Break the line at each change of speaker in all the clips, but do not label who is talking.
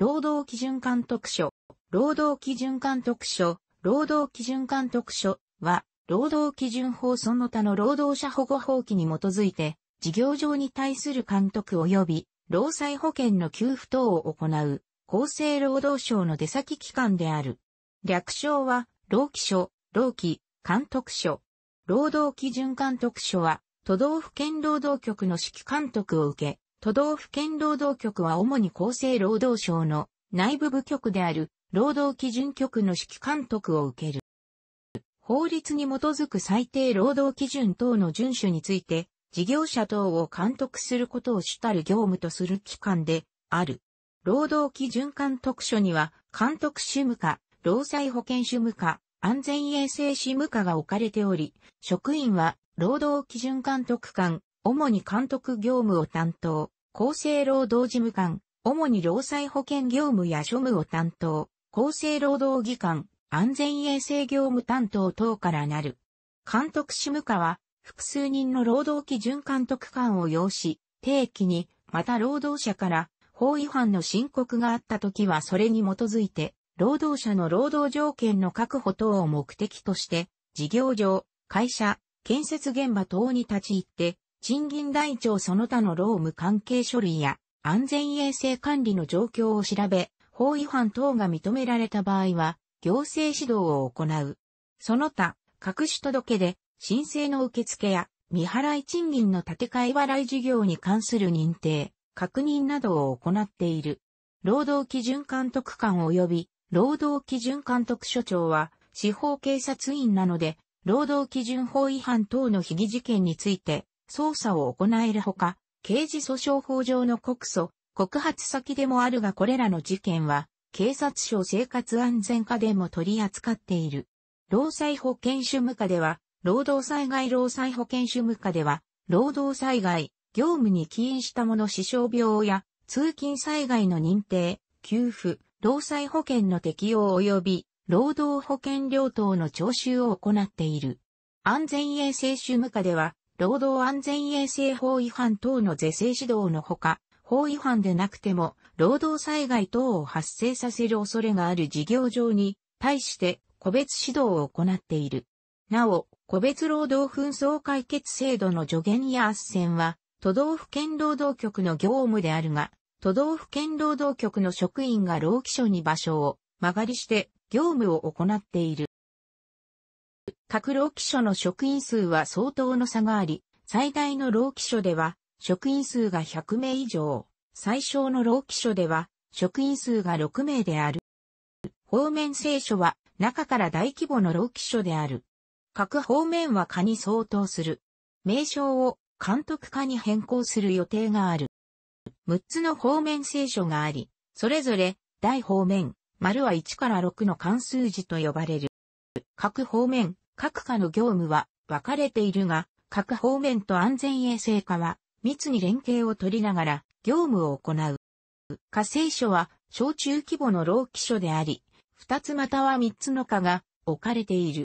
労働基準監督署、労働基準監督署、労働基準監督署は、労働基準法その他の労働者保護法規に基づいて、事業上に対する監督及び、労災保険の給付等を行う、厚生労働省の出先機関である。略称は、労基署、労基、監督署。労働基準監督署は、都道府県労働局の指揮監督を受け、都道府県労働局は主に厚生労働省の内部部局である労働基準局の指揮監督を受ける。法律に基づく最低労働基準等の遵守について、事業者等を監督することを主たる業務とする機関である。労働基準監督署には、監督主務課、労災保険主務課、安全衛生主務課が置かれており、職員は、労働基準監督官、主に監督業務を担当、厚生労働事務官、主に労災保険業務や諸務を担当、厚生労働技官、安全衛生業務担当等からなる。監督主務課は、複数人の労働基準監督官を要し、定期に、また労働者から法違反の申告があった時はそれに基づいて、労働者の労働条件の確保等を目的として、事業上、会社、建設現場等に立ち入って、賃金台帳その他の労務関係書類や安全衛生管理の状況を調べ、法違反等が認められた場合は、行政指導を行う。その他、各種届で申請の受付や未払い賃金の建て替え払い事業に関する認定、確認などを行っている。労働基準監督官及び労働基準監督署長は司法警察員なので、労働基準法違反等の被疑事件について捜査を行えるほか、刑事訴訟法上の告訴、告発先でもあるがこれらの事件は、警察庁生活安全課でも取り扱っている。労災保険主務課では、労働災害労災保険主務課では、労働災害、業務に起因したもの死傷病や、通勤災害の認定、給付、労災保険の適用及び、労働保険料等の徴収を行っている。安全衛生主務課では、労働安全衛生法違反等の是正指導のほか、法違反でなくても、労働災害等を発生させる恐れがある事業上に、対して個別指導を行っている。なお、個別労働紛争解決制度の助言や斡旋は、都道府県労働局の業務であるが、都道府県労働局の職員が労基署に場所を曲がりして業務を行っている。各労基署の職員数は相当の差があり、最大の労基署では、職員数が100名以上、最小の労基署では、職員数が6名である。方面聖書は、中から大規模の労基署である。各方面は課に相当する。名称を監督課に変更する予定がある。6つの方面聖書があり、それぞれ、大方面、丸は1から6の関数字と呼ばれる。各方面、各課の業務は分かれているが、各方面と安全衛生課は密に連携を取りながら業務を行う。課政所は小中規模の老基署であり、二つまたは三つの課が置かれている。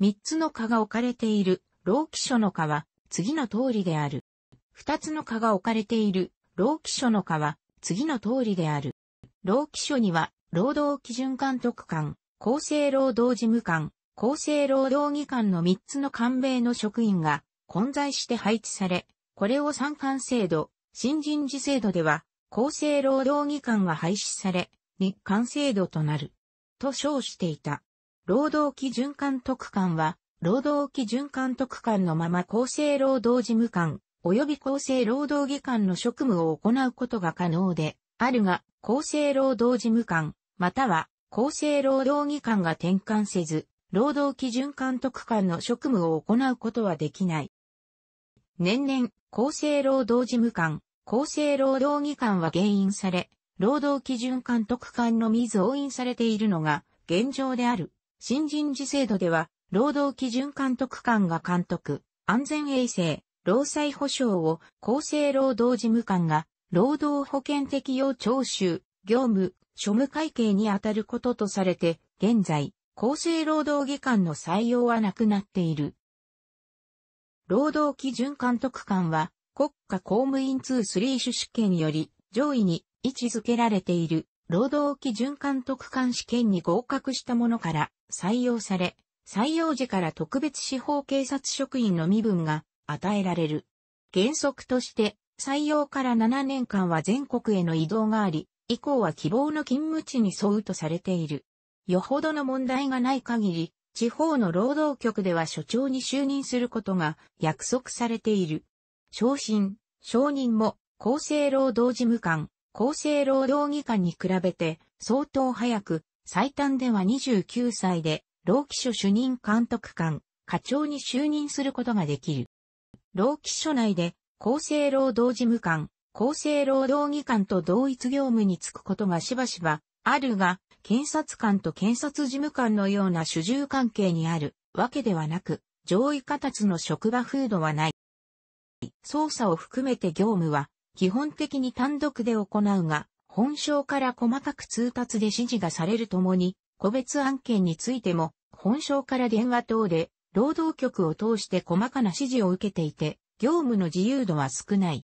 三つの課が置かれている老基署の課は次の通りである。二つの課が置かれている老基署の課は次の通りである。老基署には労働基準監督官、厚生労働事務官、厚生労働議官の3つの官名の職員が混在して配置され、これを参観制度、新人事制度では、厚生労働議官が廃止され、日韓制度となる。と称していた。労働基準監督官は、労働基準監督官のまま厚生労働事務官、及び厚生労働議官の職務を行うことが可能で、あるが、厚生労働事務官、または厚生労働議官が転換せず、労働基準監督官の職務を行うことはできない。年々、厚生労働事務官、厚生労働技官は減員され、労働基準監督官のみ増員されているのが現状である。新人事制度では、労働基準監督官が監督、安全衛生、労災保障を厚生労働事務官が労働保険適用徴収、業務、庶務会計にあたることとされて、現在、厚生労働技官の採用はなくなっている。労働基準監督官は国家公務員通3種試験により上位に位置づけられている労働基準監督官試験に合格したものから採用され、採用時から特別司法警察職員の身分が与えられる。原則として採用から7年間は全国への移動があり、以降は希望の勤務地に沿うとされている。よほどの問題がない限り、地方の労働局では所長に就任することが約束されている。昇進、承認も厚生労働事務官、厚生労働技官に比べて相当早く、最短では29歳で、労基署主任監督官、課長に就任することができる。労基署内で、厚生労働事務官、厚生労働技官と同一業務に就くことがしばしばあるが、検察官と検察事務官のような主従関係にあるわけではなく、上位形の職場風土はない。捜査を含めて業務は、基本的に単独で行うが、本省から細かく通達で指示がされるともに、個別案件についても、本省から電話等で、労働局を通して細かな指示を受けていて、業務の自由度は少ない。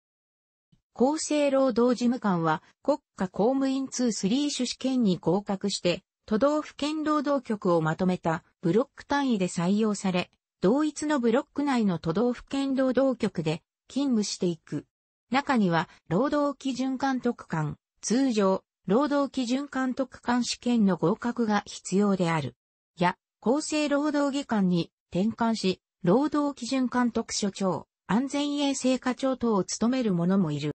厚生労働事務官は国家公務員2 3種試験に合格して、都道府県労働局をまとめたブロック単位で採用され、同一のブロック内の都道府県労働局で勤務していく。中には、労働基準監督官、通常、労働基準監督官試験の合格が必要である。や、厚生労働技官に転換し、労働基準監督所長、安全衛生課長等を務める者もいる。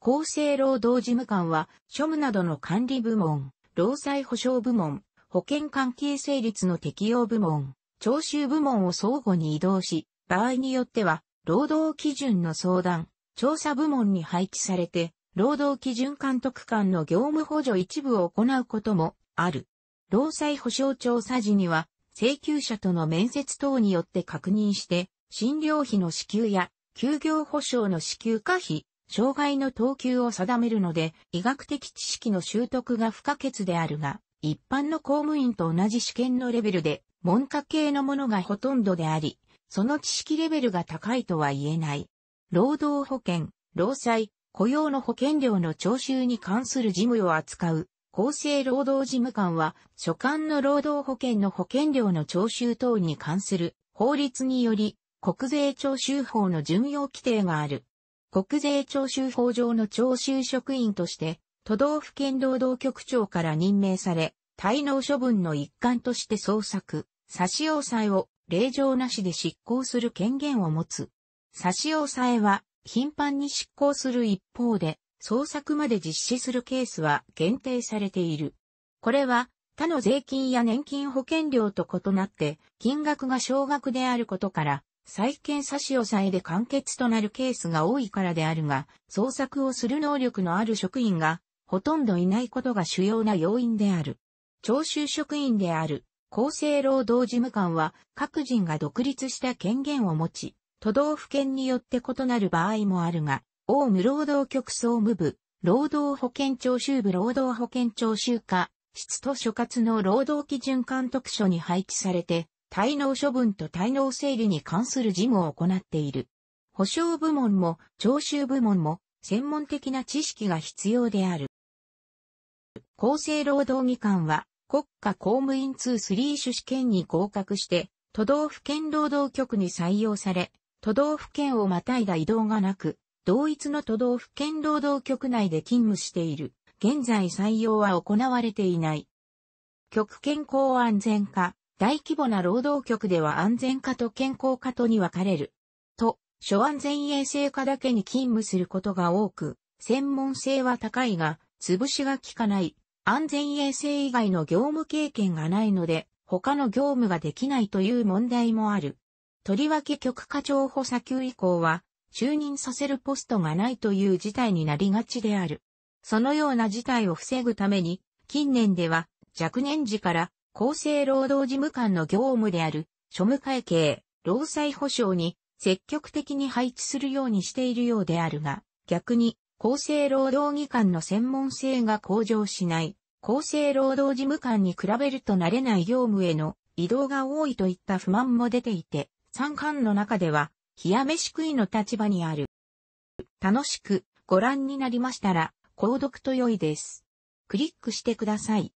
厚生労働事務官は、庶務などの管理部門、労災保障部門、保険関係成立の適用部門、徴収部門を相互に移動し、場合によっては、労働基準の相談、調査部門に配置されて、労働基準監督官の業務補助一部を行うこともある。労災保障調査時には、請求者との面接等によって確認して、診療費の支給や、休業保障の支給可否、障害の等級を定めるので、医学的知識の習得が不可欠であるが、一般の公務員と同じ試験のレベルで、文科系のものがほとんどであり、その知識レベルが高いとは言えない。労働保険、労災、雇用の保険料の徴収に関する事務を扱う、厚生労働事務官は、所管の労働保険の保険料の徴収等に関する法律により、国税徴収法の準用規定がある。国税徴収法上の徴収職員として、都道府県労働局長から任命され、滞納処分の一環として捜索、差し押さえを令状なしで執行する権限を持つ。差し押さえは頻繁に執行する一方で、捜索まで実施するケースは限定されている。これは他の税金や年金保険料と異なって、金額が少額であることから、再建差し押さえで完結となるケースが多いからであるが、捜索をする能力のある職員が、ほとんどいないことが主要な要因である。徴収職員である、厚生労働事務官は、各人が独立した権限を持ち、都道府県によって異なる場合もあるが、オウム労働局総務部、労働保険徴収部労働保険徴収課、室と所轄の労働基準監督署に配置されて、滞納処分と滞納整理に関する事務を行っている。保証部門も徴収部門も専門的な知識が必要である。厚生労働技官は国家公務員通3種試験に合格して都道府県労働局に採用され、都道府県をまたいだ移動がなく、同一の都道府県労働局内で勤務している。現在採用は行われていない。極健康安全課、大規模な労働局では安全課と健康課とに分かれる。と、諸安全衛生課だけに勤務することが多く、専門性は高いが、潰しが効かない、安全衛生以外の業務経験がないので、他の業務ができないという問題もある。とりわけ局課長補佐級以降は、就任させるポストがないという事態になりがちである。そのような事態を防ぐために、近年では、若年時から厚生労働事務官の業務である、庶務会計、労災保障に積極的に配置するようにしているようであるが、逆に、厚生労働技官の専門性が向上しない、厚生労働事務官に比べると慣れない業務への移動が多いといった不満も出ていて、参観の中では、冷や飯食いの立場にある。楽しくご覧になりましたら、購読と良いです。クリックしてください。